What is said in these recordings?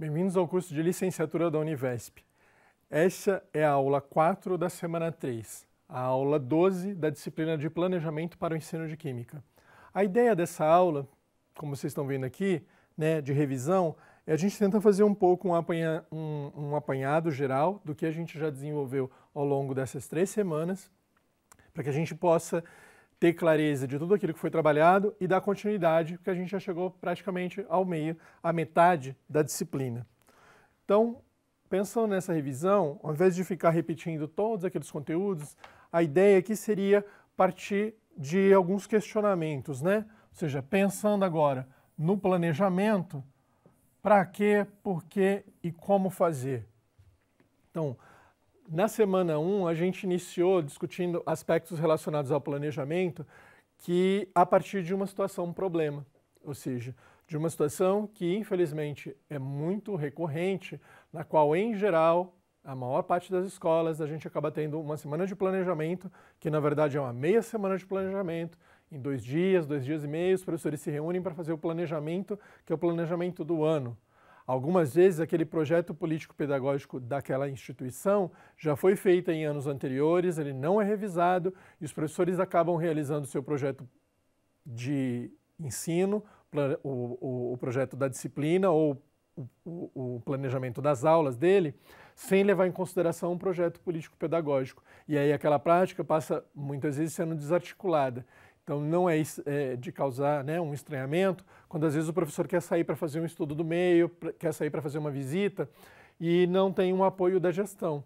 Bem-vindos ao curso de licenciatura da Univesp. Esta é a aula 4 da semana 3, a aula 12 da disciplina de Planejamento para o Ensino de Química. A ideia dessa aula, como vocês estão vendo aqui, né, de revisão, é a gente tentar fazer um pouco um, apanha, um, um apanhado geral do que a gente já desenvolveu ao longo dessas três semanas, para que a gente possa ter clareza de tudo aquilo que foi trabalhado e dar continuidade, porque a gente já chegou praticamente ao meio, à metade da disciplina. Então, pensando nessa revisão, ao invés de ficar repetindo todos aqueles conteúdos, a ideia aqui seria partir de alguns questionamentos, né? Ou seja, pensando agora no planejamento, para quê, por quê e como fazer. Então, na semana 1, um, a gente iniciou discutindo aspectos relacionados ao planejamento que a partir de uma situação, um problema, ou seja, de uma situação que infelizmente é muito recorrente, na qual em geral a maior parte das escolas a gente acaba tendo uma semana de planejamento, que na verdade é uma meia semana de planejamento, em dois dias, dois dias e meio, os professores se reúnem para fazer o planejamento, que é o planejamento do ano. Algumas vezes, aquele projeto político-pedagógico daquela instituição já foi feito em anos anteriores, ele não é revisado e os professores acabam realizando seu projeto de ensino, o, projeto da disciplina ou o, o, planejamento das aulas dele, sem levar em consideração um projeto político-pedagógico. E aí aquela prática passa muitas vezes sendo desarticulada. Então, não é, é, de causar né, um estranhamento, quando às vezes o professor quer sair para fazer um estudo do meio, quer sair para fazer uma visita e não tem um apoio da gestão.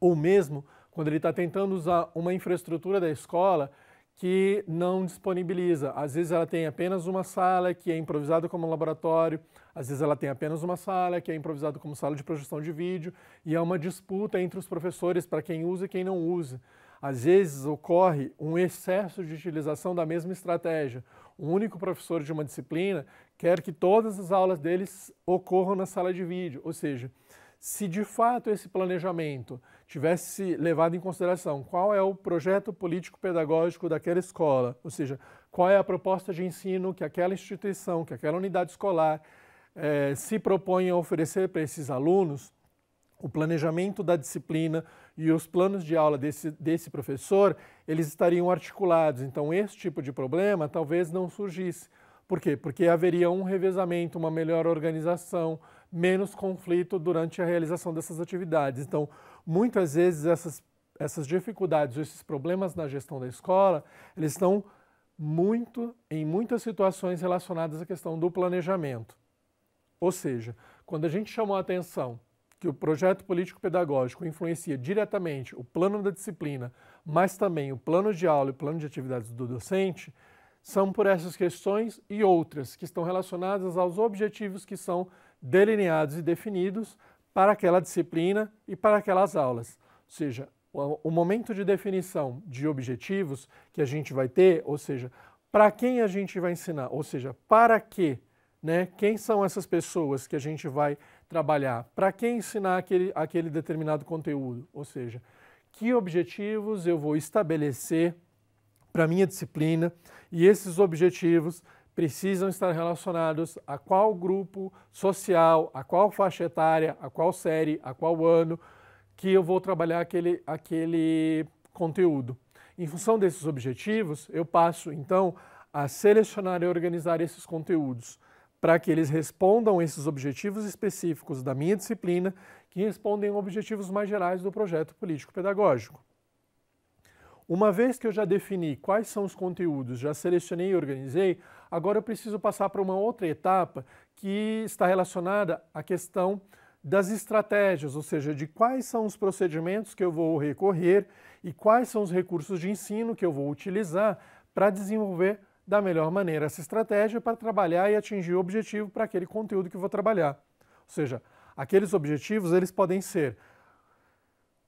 Ou mesmo quando ele está tentando usar uma infraestrutura da escola que não disponibiliza. Às vezes ela tem apenas uma sala que é improvisada como laboratório, às vezes ela tem apenas uma sala que é improvisada como sala de projeção de vídeo, e há é uma disputa entre os professores para quem usa e quem não usa. Às vezes ocorre um excesso de utilização da mesma estratégia. Um único professor de uma disciplina quer que todas as aulas deles ocorram na sala de vídeo, ou seja, se de fato esse planejamento tivesse levado em consideração qual é o projeto político-pedagógico daquela escola, ou seja, qual é a proposta de ensino que aquela instituição, que aquela unidade escolar eh, se propõe a oferecer para esses alunos, o planejamento da disciplina e os planos de aula desse, desse professor, eles estariam articulados. Então, esse tipo de problema talvez não surgisse. Por quê? Porque haveria um revezamento, uma melhor organização, menos conflito durante a realização dessas atividades. Então, muitas vezes essas, essas dificuldades, esses problemas na gestão da escola, eles estão muito em muitas situações relacionadas à questão do planejamento. Ou seja, quando a gente chamou a atenção que o projeto político-pedagógico influencia diretamente o plano da disciplina, mas também o plano de aula e o plano de atividades do docente, são por essas questões e outras que estão relacionadas aos objetivos que são delineados e definidos para aquela disciplina e para aquelas aulas. Ou seja, o momento de definição de objetivos que a gente vai ter, ou seja, para quem a gente vai ensinar, ou seja, para que, né? Quem são essas pessoas que a gente vai ensinar? trabalhar? Para quem ensinar aquele, aquele determinado conteúdo? Ou seja, que objetivos eu vou estabelecer para a minha disciplina e esses objetivos precisam estar relacionados a qual grupo social, a qual faixa etária, a qual série, a qual ano que eu vou trabalhar aquele, aquele conteúdo. Em função desses objetivos, eu passo então a selecionar e organizar esses conteúdos para que eles respondam esses objetivos específicos da minha disciplina, que respondem objetivos mais gerais do projeto político-pedagógico. Uma vez que eu já defini quais são os conteúdos, já selecionei e organizei, agora eu preciso passar para uma outra etapa que está relacionada à questão das estratégias, ou seja, de quais são os procedimentos que eu vou recorrer e quais são os recursos de ensino que eu vou utilizar para desenvolver da melhor maneira essa estratégia para trabalhar e atingir o objetivo para aquele conteúdo que vou trabalhar. Ou seja, aqueles objetivos eles podem ser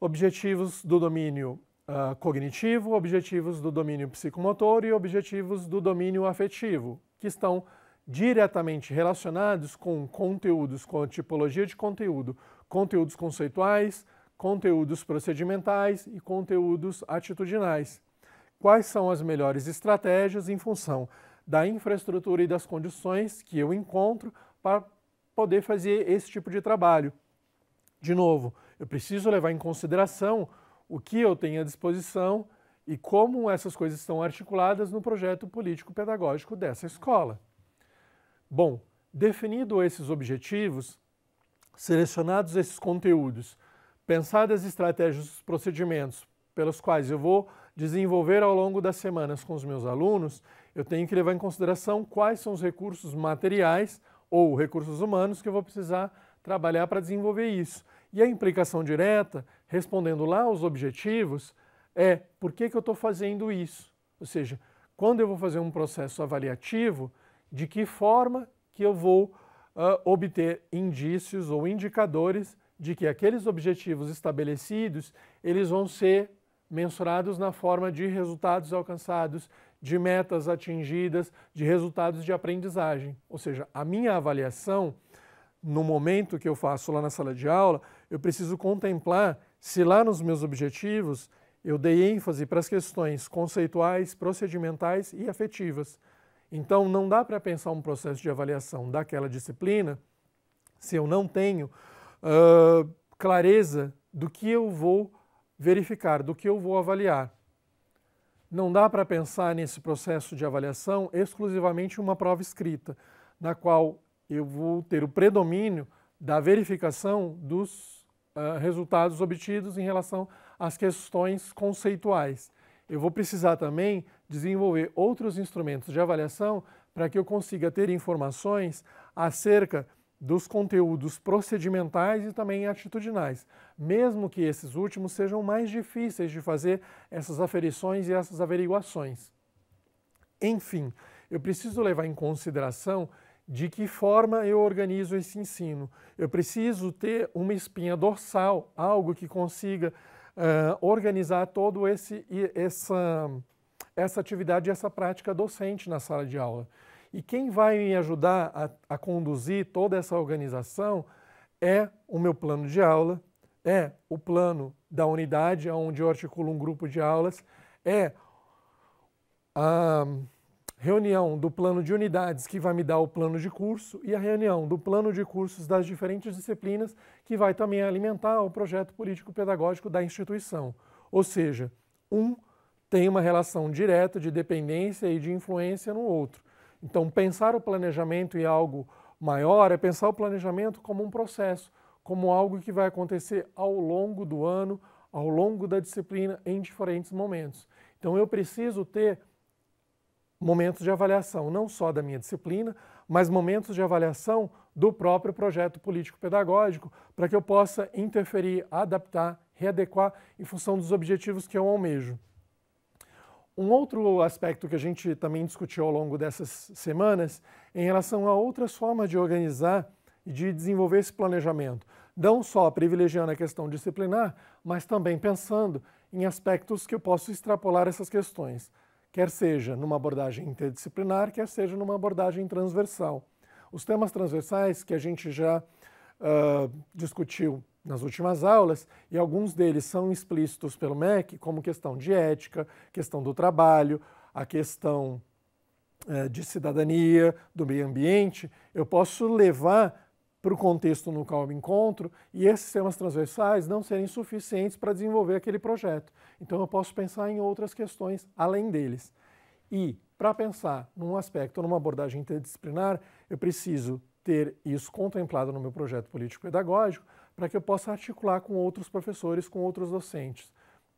objetivos do domínio uh, cognitivo, objetivos do domínio psicomotor e objetivos do domínio afetivo, que estão diretamente relacionados com conteúdos, com a tipologia de conteúdo, conteúdos conceituais, conteúdos procedimentais e conteúdos atitudinais quais são as melhores estratégias em função da infraestrutura e das condições que eu encontro para poder fazer esse tipo de trabalho. De novo, eu preciso levar em consideração o que eu tenho à disposição e como essas coisas estão articuladas no projeto político-pedagógico dessa escola. Bom, definido esses objetivos, selecionados esses conteúdos, pensadas as estratégias e os procedimentos pelos quais eu vou desenvolver ao longo das semanas com os meus alunos, eu tenho que levar em consideração quais são os recursos materiais ou recursos humanos que eu vou precisar trabalhar para desenvolver isso. E a implicação direta, respondendo lá aos objetivos, é por que, que eu estou fazendo isso? Ou seja, quando eu vou fazer um processo avaliativo, de que forma que eu vou uh, obter indícios ou indicadores de que aqueles objetivos estabelecidos, eles vão ser mensurados na forma de resultados alcançados, de metas atingidas, de resultados de aprendizagem. Ou seja, a minha avaliação, no momento que eu faço lá na sala de aula, eu preciso contemplar se lá nos meus objetivos eu dei ênfase para as questões conceituais, procedimentais e afetivas. Então, não dá para pensar um processo de avaliação daquela disciplina se eu não tenho uh, clareza do que eu vou verificar, do que eu vou avaliar. Não dá para pensar nesse processo de avaliação exclusivamente uma prova escrita, na qual eu vou ter o predomínio da verificação dos uh, resultados obtidos em relação às questões conceituais. Eu vou precisar também desenvolver outros instrumentos de avaliação para que eu consiga ter informações acerca dos conteúdos procedimentais e também atitudinais, mesmo que esses últimos sejam mais difíceis de fazer essas aferições e essas averiguações. Enfim, eu preciso levar em consideração de que forma eu organizo esse ensino. Eu preciso ter uma espinha dorsal, algo que consiga uh, organizar todo esse essa essa atividade e essa prática docente na sala de aula. E quem vai me ajudar a, a conduzir toda essa organização é o meu plano de aula, é o plano da unidade, onde eu articulo um grupo de aulas, é a reunião do plano de unidades que vai me dar o plano de curso e a reunião do plano de cursos das diferentes disciplinas que vai também alimentar o projeto político-pedagógico da instituição. Ou seja, um tem uma relação direta de dependência e de influência no outro. Então, pensar o planejamento em algo maior é pensar o planejamento como um processo, como algo que vai acontecer ao longo do ano, ao longo da disciplina, em diferentes momentos. Então, eu preciso ter momentos de avaliação, não só da minha disciplina, mas momentos de avaliação do próprio projeto político-pedagógico, para que eu possa interferir, adaptar, readequar em função dos objetivos que eu almejo. Um outro aspecto que a gente também discutiu ao longo dessas semanas em relação a outras formas de organizar e de desenvolver esse planejamento, não só privilegiando a questão disciplinar, mas também pensando em aspectos que eu posso extrapolar essas questões, quer seja numa abordagem interdisciplinar, quer seja numa abordagem transversal. Os temas transversais que a gente já uh, discutiu nas últimas aulas, e alguns deles são explícitos pelo MEC, como questão de ética, questão do trabalho, a questão eh, de cidadania, do meio ambiente, eu posso levar para o contexto no qual eu me encontro e esses temas transversais não serem suficientes para desenvolver aquele projeto. Então eu posso pensar em outras questões além deles. E para pensar num aspecto, numa abordagem interdisciplinar, eu preciso ter isso contemplado no meu projeto político-pedagógico, para que eu possa articular com outros professores, com outros docentes,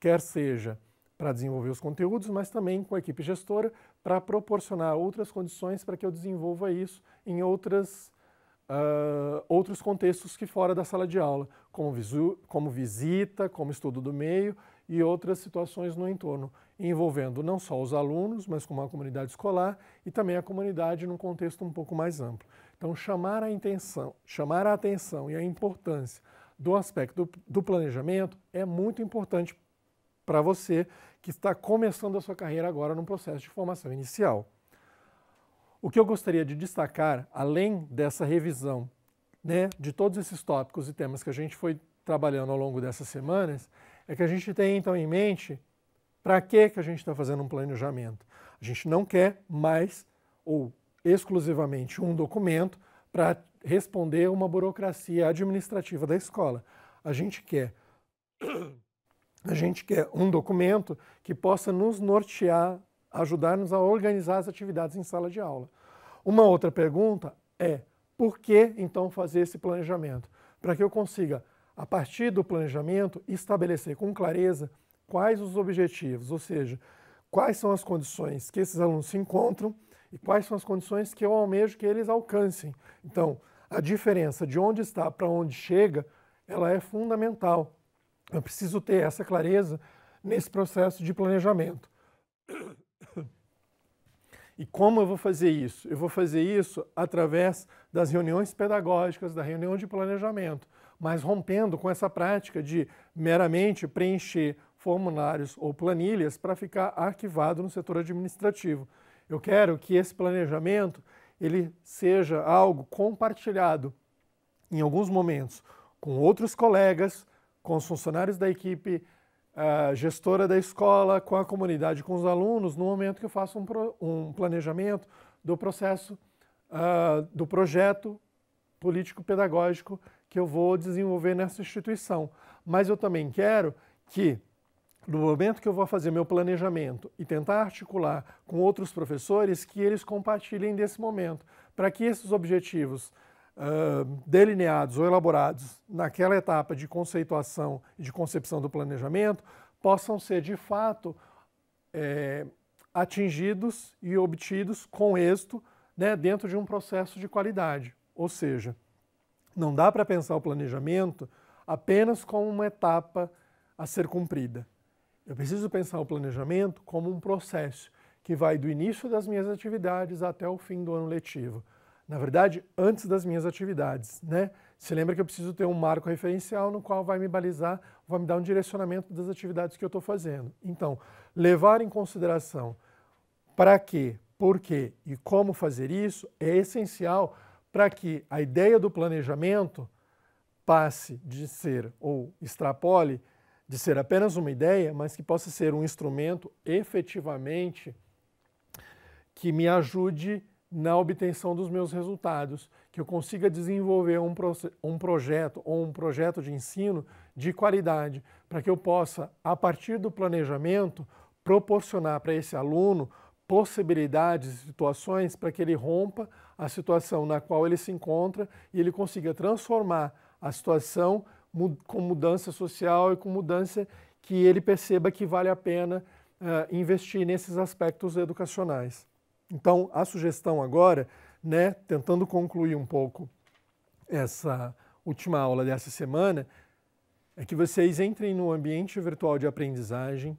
quer seja para desenvolver os conteúdos, mas também com a equipe gestora para proporcionar outras condições para que eu desenvolva isso em outras, uh, outros contextos que fora da sala de aula, como, visu, como visita, como estudo do meio e outras situações no entorno, envolvendo não só os alunos, mas como a comunidade escolar e também a comunidade num contexto um pouco mais amplo. Então, chamar a intenção, chamar a atenção e a importância do aspecto do, do planejamento é muito importante para você que está começando a sua carreira agora no processo de formação inicial. O que eu gostaria de destacar, além dessa revisão né, de todos esses tópicos e temas que a gente foi trabalhando ao longo dessas semanas, é que a gente tem então em mente para que, que a gente está fazendo um planejamento. A gente não quer mais, ou exclusivamente um documento para responder uma burocracia administrativa da escola. A gente quer a gente quer um documento que possa nos nortear, ajudar-nos a organizar as atividades em sala de aula. Uma outra pergunta é: por que então fazer esse planejamento? Para que eu consiga, a partir do planejamento, estabelecer com clareza quais os objetivos, ou seja, quais são as condições que esses alunos se encontram e quais são as condições que eu almejo que eles alcancem. Então, a diferença de onde está para onde chega, ela é fundamental. Eu preciso ter essa clareza nesse processo de planejamento. E como eu vou fazer isso? Eu vou fazer isso através das reuniões pedagógicas, da reunião de planejamento, mas rompendo com essa prática de meramente preencher formulários ou planilhas para ficar arquivado no setor administrativo. Eu quero que esse planejamento ele seja algo compartilhado em alguns momentos com outros colegas, com os funcionários da equipe, a gestora da escola, com a comunidade, com os alunos, no momento que eu faço um, pro, um planejamento do processo, uh, do projeto político-pedagógico que eu vou desenvolver nessa instituição. Mas eu também quero que no momento que eu vou fazer meu planejamento e tentar articular com outros professores, que eles compartilhem desse momento, para que esses objetivos uh, delineados ou elaborados naquela etapa de conceituação e de concepção do planejamento possam ser de fato é, atingidos e obtidos com êxito né, dentro de um processo de qualidade. Ou seja, não dá para pensar o planejamento apenas como uma etapa a ser cumprida eu preciso pensar o planejamento como um processo que vai do início das minhas atividades até o fim do ano letivo. Na verdade, antes das minhas atividades, né? Se lembra que eu preciso ter um marco referencial no qual vai me balizar, vai me dar um direcionamento das atividades que eu estou fazendo. Então, levar em consideração para quê, por quê e como fazer isso é essencial para que a ideia do planejamento passe de ser ou extrapole de ser apenas uma ideia, mas que possa ser um instrumento efetivamente que me ajude na obtenção dos meus resultados, que eu consiga desenvolver um, um projeto ou um projeto de ensino de qualidade, para que eu possa, a partir do planejamento, proporcionar para esse aluno possibilidades, situações para que ele rompa a situação na qual ele se encontra e ele consiga transformar a situação com mudança social e com mudança que ele perceba que vale a pena uh, investir nesses aspectos educacionais. Então, a sugestão agora, né, tentando concluir um pouco essa última aula dessa semana, é que vocês entrem no ambiente virtual de aprendizagem,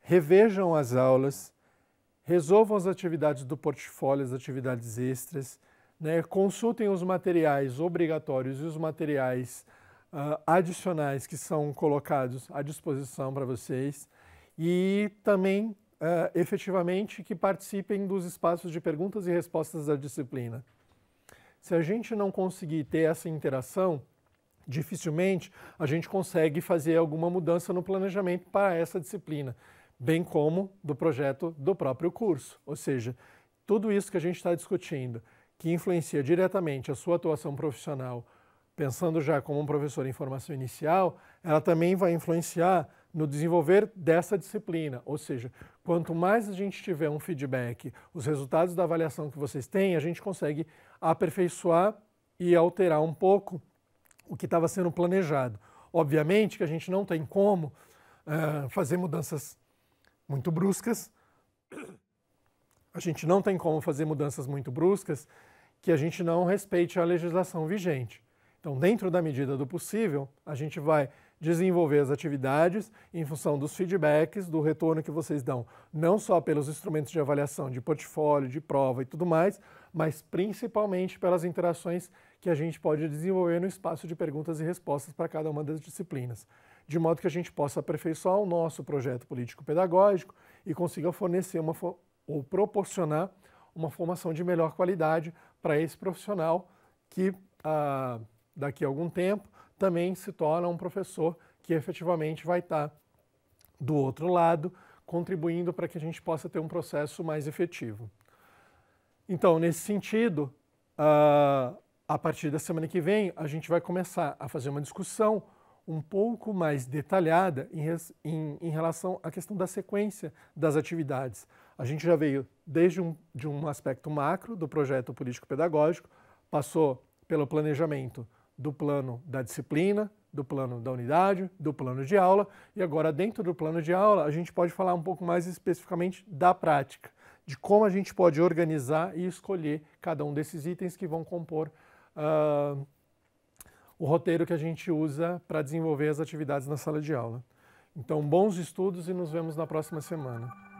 revejam as aulas, resolvam as atividades do portfólio, as atividades extras, né, consultem os materiais obrigatórios e os materiais uh, adicionais que são colocados à disposição para vocês e também uh, efetivamente que participem dos espaços de perguntas e respostas da disciplina. Se a gente não conseguir ter essa interação, dificilmente a gente consegue fazer alguma mudança no planejamento para essa disciplina, bem como do projeto do próprio curso. Ou seja, tudo isso que a gente está discutindo, que influencia diretamente a sua atuação profissional, pensando já como um professor em formação inicial, ela também vai influenciar no desenvolver dessa disciplina. Ou seja, quanto mais a gente tiver um feedback, os resultados da avaliação que vocês têm, a gente consegue aperfeiçoar e alterar um pouco o que estava sendo planejado. Obviamente que a gente não tem como uh, fazer mudanças muito bruscas, a gente não tem como fazer mudanças muito bruscas que a gente não respeite a legislação vigente. Então, dentro da medida do possível, a gente vai desenvolver as atividades em função dos feedbacks, do retorno que vocês dão, não só pelos instrumentos de avaliação de portfólio, de prova e tudo mais, mas principalmente pelas interações que a gente pode desenvolver no espaço de perguntas e respostas para cada uma das disciplinas, de modo que a gente possa aperfeiçoar o nosso projeto político-pedagógico e consiga fornecer uma ou proporcionar uma formação de melhor qualidade para esse profissional que ah, daqui a algum tempo, também se torna um professor que efetivamente vai estar tá do outro lado, contribuindo para que a gente possa ter um processo mais efetivo. Então, nesse sentido, ah, a partir da semana que vem, a gente vai começar a fazer uma discussão um pouco mais detalhada em, em relação à questão da sequência das atividades. A gente já veio desde um, de um aspecto macro do projeto político-pedagógico, passou pelo planejamento do plano da disciplina, do plano da unidade, do plano de aula, e agora dentro do plano de aula a gente pode falar um pouco mais especificamente da prática, de como a gente pode organizar e escolher cada um desses itens que vão compor uh, o roteiro que a gente usa para desenvolver as atividades na sala de aula. Então, bons estudos e nos vemos na próxima semana.